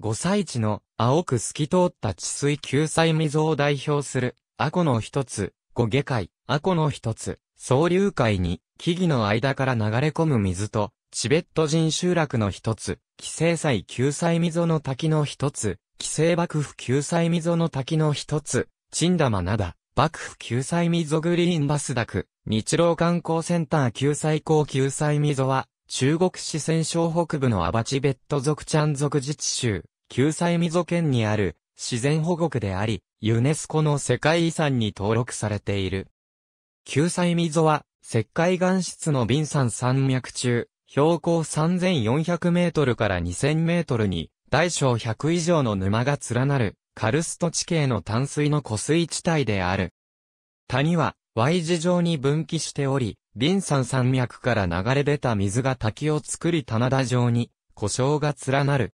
五歳地の青く透き通った治水救済溝を代表する、アコの一つ、五下界、アコの一つ、総流界に、木々の間から流れ込む水と、チベット人集落の一つ、寄生祭救済溝の滝の一つ、寄生幕府救済溝の滝の一つ、チンダマナダ、幕府救済溝グリーンバスダク、日露観光センター救済港救済溝は、中国四川省北部のアバチベット族チャン族自治州、救済溝県にある自然保護区であり、ユネスコの世界遺産に登録されている。救済溝は、石灰岩質のビン山山脈中、標高3400メートルから2000メートルに、大小100以上の沼が連なる、カルスト地形の淡水の湖水地帯である。谷は、Y 字状に分岐しており、ビンサン山脈から流れ出た水が滝を作り棚田状に、故障が連なる。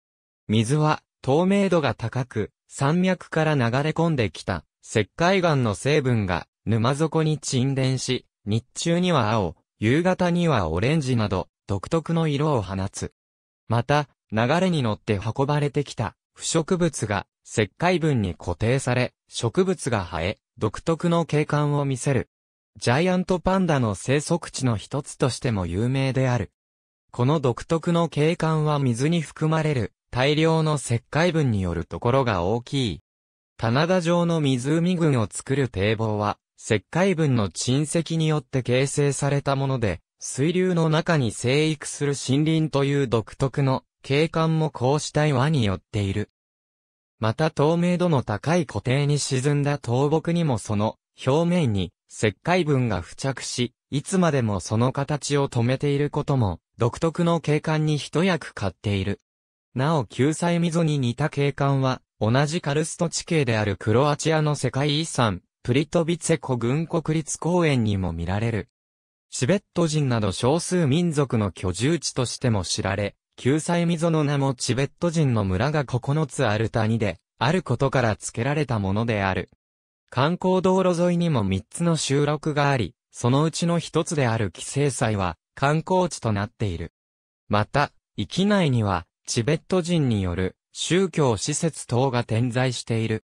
水は、透明度が高く、山脈から流れ込んできた、石灰岩の成分が、沼底に沈殿し、日中には青、夕方にはオレンジなど、独特の色を放つ。また、流れに乗って運ばれてきた、不植物が、石灰分に固定され、植物が生え、独特の景観を見せる。ジャイアントパンダの生息地の一つとしても有名である。この独特の景観は水に含まれる大量の石灰分によるところが大きい。棚田状の湖群を作る堤防は、石灰分の沈積によって形成されたもので、水流の中に生育する森林という独特の景観もこうした岩によっている。また透明度の高い湖底に沈んだ倒木にもその表面に石灰分が付着し、いつまでもその形を止めていることも、独特の景観に一役買っている。なお救済溝に似た景観は、同じカルスト地形であるクロアチアの世界遺産、プリトビツェコ軍国立公園にも見られる。チベット人など少数民族の居住地としても知られ、救済溝の名もチベット人の村が9つある谷で、あることから付けられたものである。観光道路沿いにも3つの集落があり、そのうちの一つである規制祭は観光地となっている。また、域内にはチベット人による宗教施設等が点在している。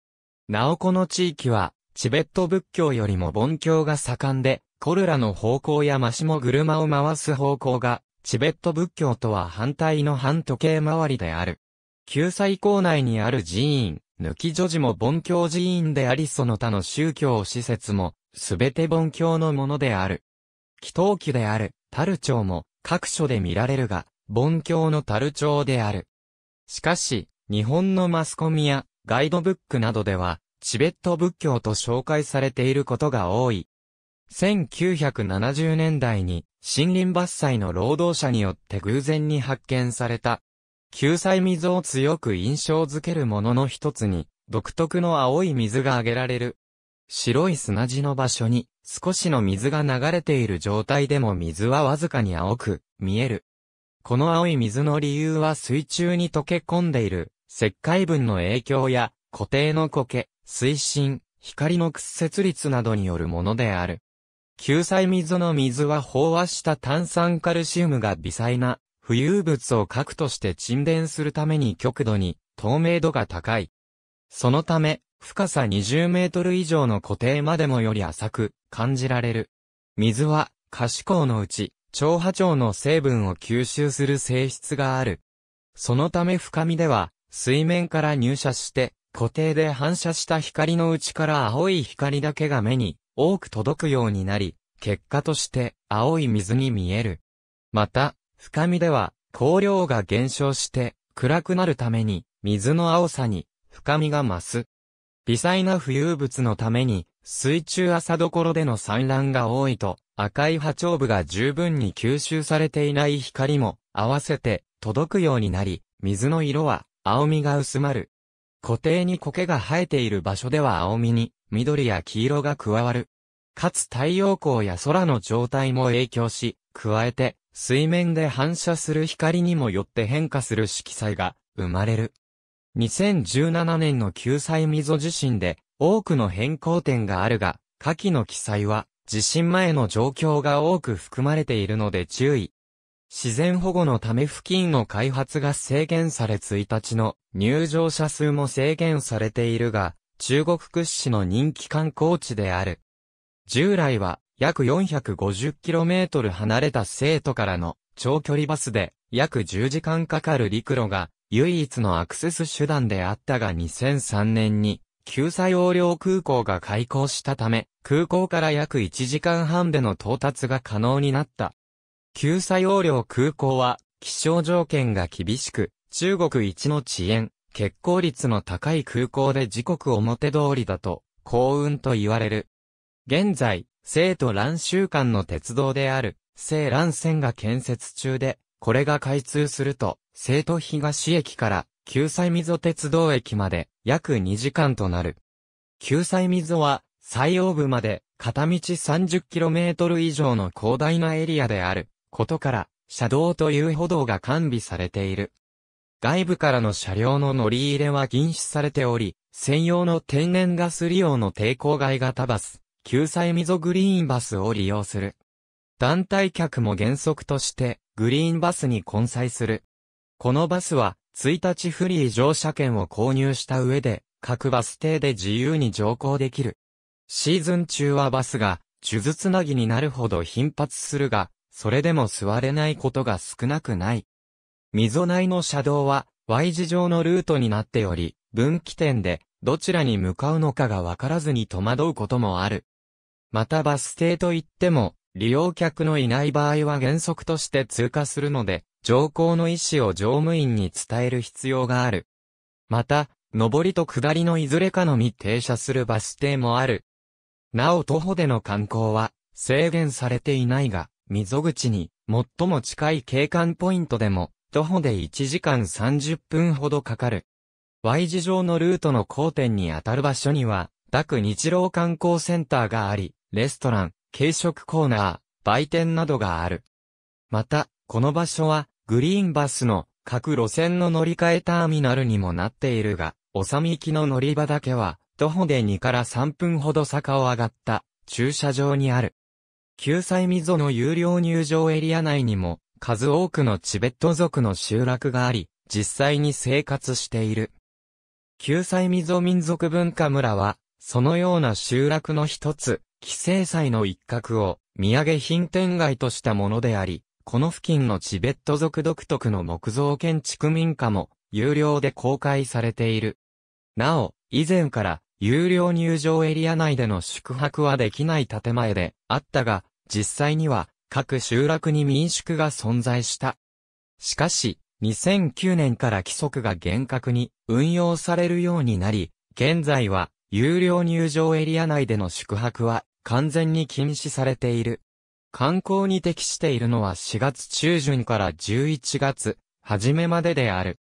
なおこの地域は、チベット仏教よりも盆教が盛んで、コルラの方向やマシモ車を回す方向が、チベット仏教とは反対の反時計回りである。救済校内にある寺院、抜き女児も盆教寺院でありその他の宗教施設も、すべて盆教のものである。祈祷記である、樽町も、各所で見られるが、盆教の樽町である。しかし、日本のマスコミやガイドブックなどでは、チベット仏教と紹介されていることが多い。1970年代に森林伐採の労働者によって偶然に発見された救済水を強く印象づけるものの一つに、独特の青い水が挙げられる。白い砂地の場所に、少しの水が流れている状態でも水はわずかに青く、見える。この青い水の理由は水中に溶け込んでいる、石灰分の影響や、固定の苔、水深、光の屈折率などによるものである。救済溝の水は飽和した炭酸カルシウムが微細な浮遊物を核として沈殿するために極度に透明度が高い。そのため、深さ20メートル以上の固定までもより浅く感じられる。水は可視光のうち、超波長の成分を吸収する性質がある。そのため深みでは、水面から入射して、固定で反射した光のうちから青い光だけが目に多く届くようになり、結果として青い水に見える。また、深みでは、光量が減少して、暗くなるために、水の青さに、深みが増す。微細な浮遊物のために、水中浅どころでの産卵が多いと、赤い波長部が十分に吸収されていない光も、合わせて、届くようになり、水の色は、青みが薄まる。固定に苔が生えている場所では青みに、緑や黄色が加わる。かつ太陽光や空の状態も影響し、加えて、水面で反射する光にもよって変化する色彩が生まれる。2017年の救済溝地震で多くの変更点があるが、下記の記載は地震前の状況が多く含まれているので注意。自然保護のため付近の開発が制限され1日の入場者数も制限されているが、中国屈指の人気観光地である。従来は約 450km 離れた生徒からの長距離バスで約10時間かかる陸路が唯一のアクセス手段であったが2003年に救済横領空港が開港したため空港から約1時間半での到達が可能になった。救済横領空港は気象条件が厳しく中国一の遅延、欠航率の高い空港で時刻表通りだと幸運と言われる。現在、生都乱週間の鉄道である、生乱線が建設中で、これが開通すると、生都東駅から、救済溝鉄道駅まで、約2時間となる。救済溝は、最奥部まで、片道 30km 以上の広大なエリアである、ことから、車道という歩道が完備されている。外部からの車両の乗り入れは禁止されており、専用の天然ガス利用の抵抗外型バス、救済溝グリーンバスを利用する。団体客も原則として、グリーンバスに混載する。このバスは、1日フリー乗車券を購入した上で、各バス停で自由に乗降できる。シーズン中はバスが、手術つなぎになるほど頻発するが、それでも座れないことが少なくない。溝内の車道は、Y 字状のルートになっており、分岐点で、どちらに向かうのかがわからずに戸惑うこともある。またバス停といっても、利用客のいない場合は原則として通過するので、乗降の意思を乗務員に伝える必要がある。また、上りと下りのいずれかのみ停車するバス停もある。なお徒歩での観光は制限されていないが、溝口に最も近い景観ポイントでも徒歩で1時間30分ほどかかる。Y 字上のルートの交点にあたる場所には、濁日露観光センターがあり、レストラン、軽食コーナー、売店などがある。また、この場所は、グリーンバスの各路線の乗り換えターミナルにもなっているが、おさみきの乗り場だけは、徒歩で2から3分ほど坂を上がった駐車場にある。救済溝の有料入場エリア内にも、数多くのチベット族の集落があり、実際に生活している。救済溝民族文化村は、そのような集落の一つ、規制祭の一角を土産品店街としたものであり、この付近のチベット族独特の木造建築民家も有料で公開されている。なお、以前から有料入場エリア内での宿泊はできない建前であったが、実際には各集落に民宿が存在した。しかし、2009年から規則が厳格に運用されるようになり、現在は有料入場エリア内での宿泊は完全に禁止されている。観光に適しているのは4月中旬から11月、初めまでである。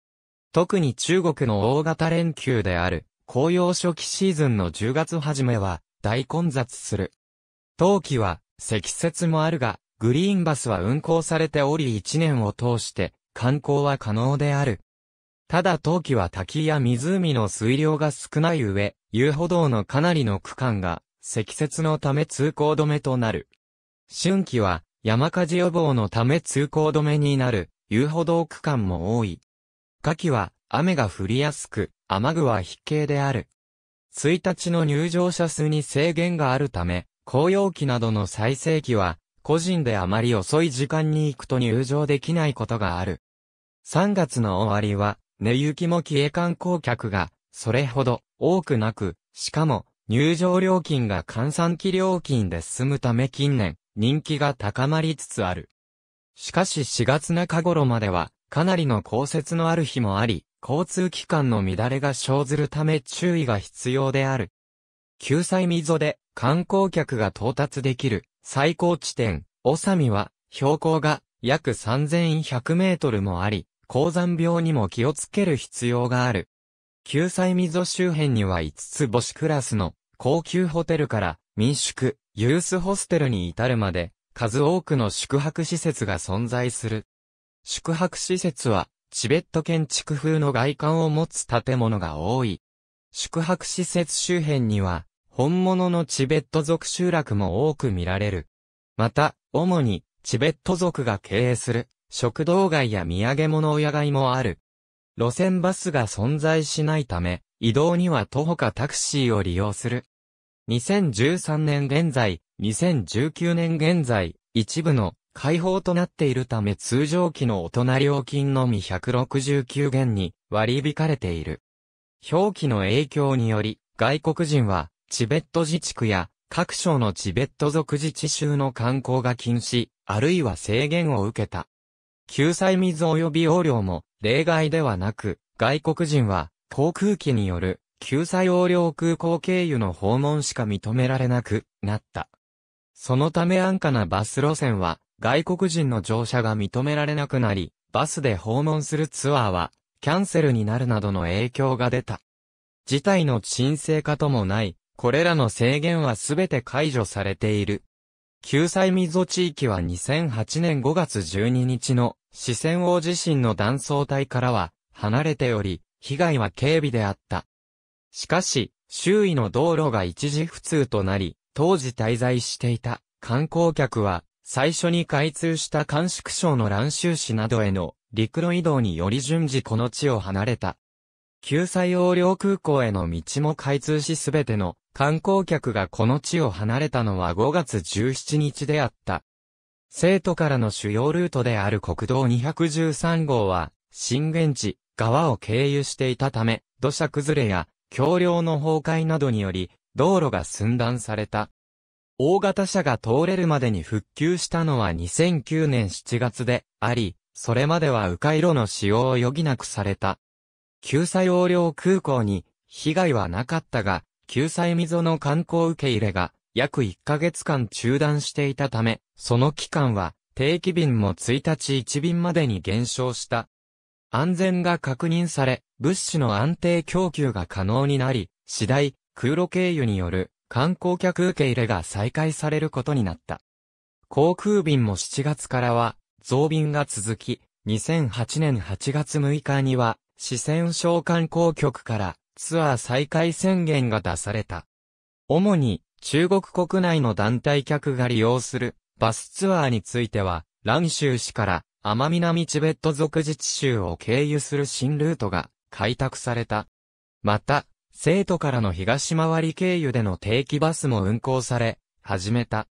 特に中国の大型連休である、紅葉初期シーズンの10月初めは、大混雑する。冬季は、積雪もあるが、グリーンバスは運行されており1年を通して、観光は可能である。ただ冬季は滝や湖の水量が少ない上、遊歩道のかなりの区間が積雪のため通行止めとなる。春季は山火事予防のため通行止めになる遊歩道区間も多い。夏季は雨が降りやすく、雨具は必携である。1日の入場者数に制限があるため、紅葉期などの最盛期は、個人であまり遅い時間に行くと入場できないことがある。3月の終わりは、寝行きも消え観光客が、それほど多くなく、しかも、入場料金が換算期料金で済むため近年、人気が高まりつつある。しかし4月中頃までは、かなりの降雪のある日もあり、交通機関の乱れが生ずるため注意が必要である。救済溝で観光客が到達できる最高地点、オサミは標高が約3100メートルもあり、高山病にも気をつける必要がある。救済溝周辺には5つ星クラスの高級ホテルから民宿、ユースホステルに至るまで数多くの宿泊施設が存在する。宿泊施設はチベット建築風の外観を持つ建物が多い。宿泊施設周辺には本物のチベット族集落も多く見られる。また、主にチベット族が経営する食堂街や土産物屋街もある。路線バスが存在しないため、移動には徒歩かタクシーを利用する。2013年現在、2019年現在、一部の開放となっているため通常期の大人料金のみ169元に割り引かれている。表記の影響により、外国人はチベット自治区や各省のチベット族自治州の観光が禁止、あるいは制限を受けた。救済水及び横領も例外ではなく、外国人は航空機による救済横領空港経由の訪問しか認められなくなった。そのため安価なバス路線は外国人の乗車が認められなくなり、バスで訪問するツアーはキャンセルになるなどの影響が出た。事態の沈静化ともない、これらの制限はすべて解除されている。救済溝地域は2008年5月12日の四川大地震の断層帯からは離れており、被害は軽微であった。しかし、周囲の道路が一時不通となり、当時滞在していた観光客は、最初に開通した甘粛省の蘭州市などへの陸路移動により順次この地を離れた。救済横領空港への道も開通しすべての観光客がこの地を離れたのは5月17日であった。生徒からの主要ルートである国道213号は、震源地、川を経由していたため、土砂崩れや、橋梁の崩壊などにより、道路が寸断された。大型車が通れるまでに復旧したのは2009年7月であり、それまでは迂回路の使用を余儀なくされた。救済横領空港に被害はなかったが、救済溝の観光受け入れが約1ヶ月間中断していたため、その期間は定期便も1日1便までに減少した。安全が確認され、物資の安定供給が可能になり、次第、空路経由による観光客受け入れが再開されることになった。航空便も7月からは増便が続き、2008年8月6日には四川省観光局からツアー再開宣言が出された。主に中国国内の団体客が利用するバスツアーについては、蘭州市から天南チベット族自治州を経由する新ルートが開拓された。また、生徒からの東回り経由での定期バスも運行され、始めた。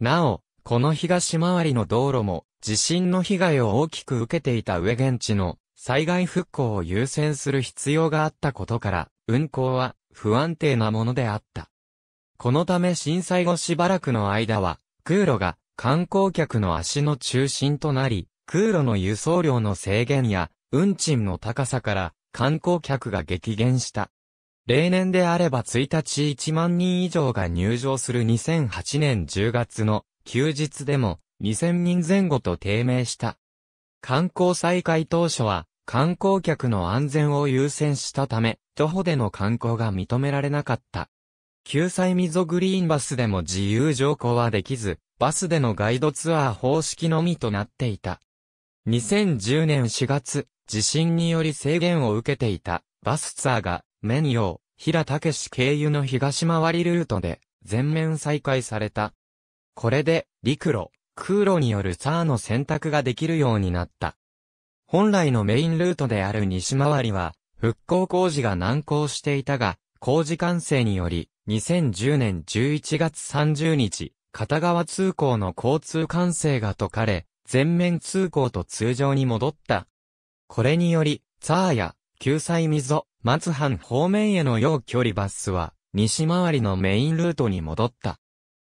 なお、この東回りの道路も地震の被害を大きく受けていた上現地の災害復興を優先する必要があったことから、運行は不安定なものであった。このため震災後しばらくの間は、空路が観光客の足の中心となり、空路の輸送量の制限や、運賃の高さから観光客が激減した。例年であれば1日1万人以上が入場する2008年10月の休日でも2000人前後と低迷した。観光再開当初は、観光客の安全を優先したため、徒歩での観光が認められなかった。救済溝グリーンバスでも自由乗降はできず、バスでのガイドツアー方式のみとなっていた。2010年4月、地震により制限を受けていたバスツアーが、メニオー、平武市経由の東回りルートで全面再開された。これで、陸路、空路によるツアーの選択ができるようになった。本来のメインルートである西回りは、復興工事が難航していたが、工事完成により、2010年11月30日、片側通行の交通管制が解かれ、全面通行と通常に戻った。これにより、ツアーや、救済溝、松藩方面への要距離バスは、西回りのメインルートに戻った。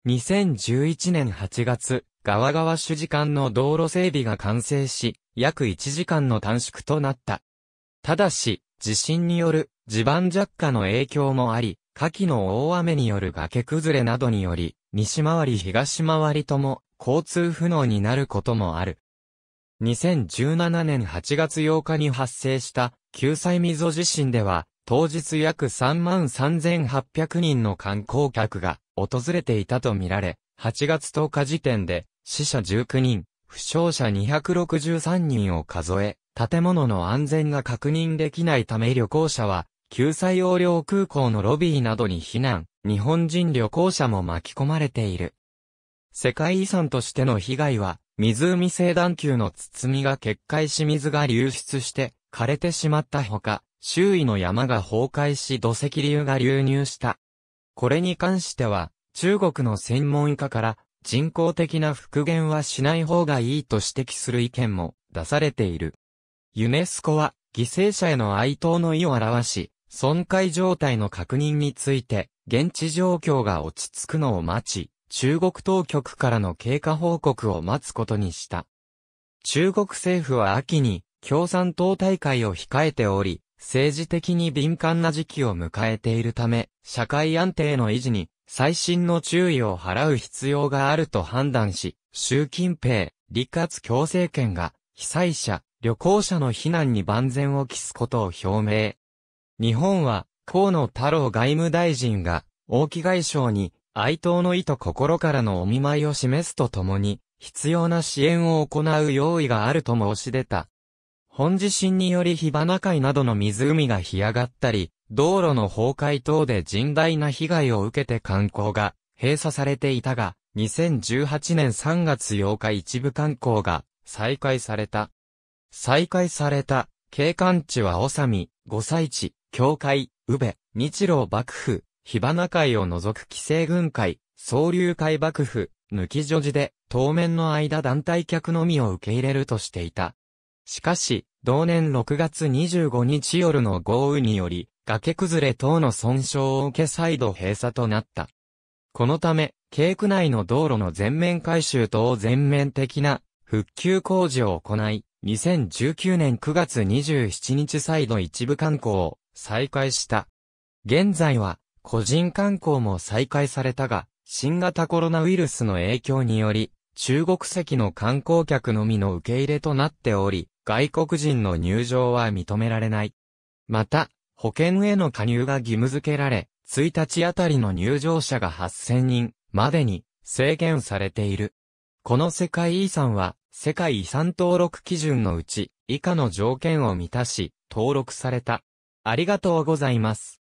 2011年8月、川川主時間の道路整備が完成し、約1時間の短縮となった。ただし、地震による地盤弱化の影響もあり、下記の大雨による崖崩れなどにより、西回り東回りとも交通不能になることもある。2017年8月8日に発生した救済溝地震では、当日約3万3800人の観光客が訪れていたとみられ、8月10日時点で死者19人、負傷者263人を数え、建物の安全が確認できないため旅行者は、救済横領空港のロビーなどに避難、日本人旅行者も巻き込まれている。世界遺産としての被害は、湖西段丘の包みが決壊し水が流出して、枯れてしまったほか、周囲の山が崩壊し土石流が流入した。これに関しては、中国の専門家から人工的な復元はしない方がいいと指摘する意見も出されている。ユネスコは犠牲者への哀悼の意を表し、損壊状態の確認について、現地状況が落ち着くのを待ち、中国当局からの経過報告を待つことにした。中国政府は秋に共産党大会を控えており、政治的に敏感な時期を迎えているため、社会安定の維持に最新の注意を払う必要があると判断し、習近平、李克強政権が、被災者、旅行者の避難に万全を期すことを表明。日本は、河野太郎外務大臣が、王毅外相に、哀悼の意と心からのお見舞いを示すとともに、必要な支援を行う用意があると申し出た。本地震により火花海などの湖が干上がったり、道路の崩壊等で甚大な被害を受けて観光が閉鎖されていたが、2018年3月8日一部観光が再開された。再開された、景観地はオサミ、五歳地、教会、宇部、日露幕府、火花会を除く規制軍会、総流会幕府、抜き女児で、当面の間団体客のみを受け入れるとしていた。しかし、同年6月25日夜の豪雨により、崖崩れ等の損傷を受け再度閉鎖となった。このため、京区内の道路の全面改修等全面的な復旧工事を行い、2019年9月27日再度一部観光を再開した。現在は、個人観光も再開されたが、新型コロナウイルスの影響により、中国籍の観光客のみの受け入れとなっており、外国人の入場は認められない。また、保険への加入が義務付けられ、1日あたりの入場者が8000人までに制限されている。この世界遺産は、世界遺産登録基準のうち、以下の条件を満たし、登録された。ありがとうございます。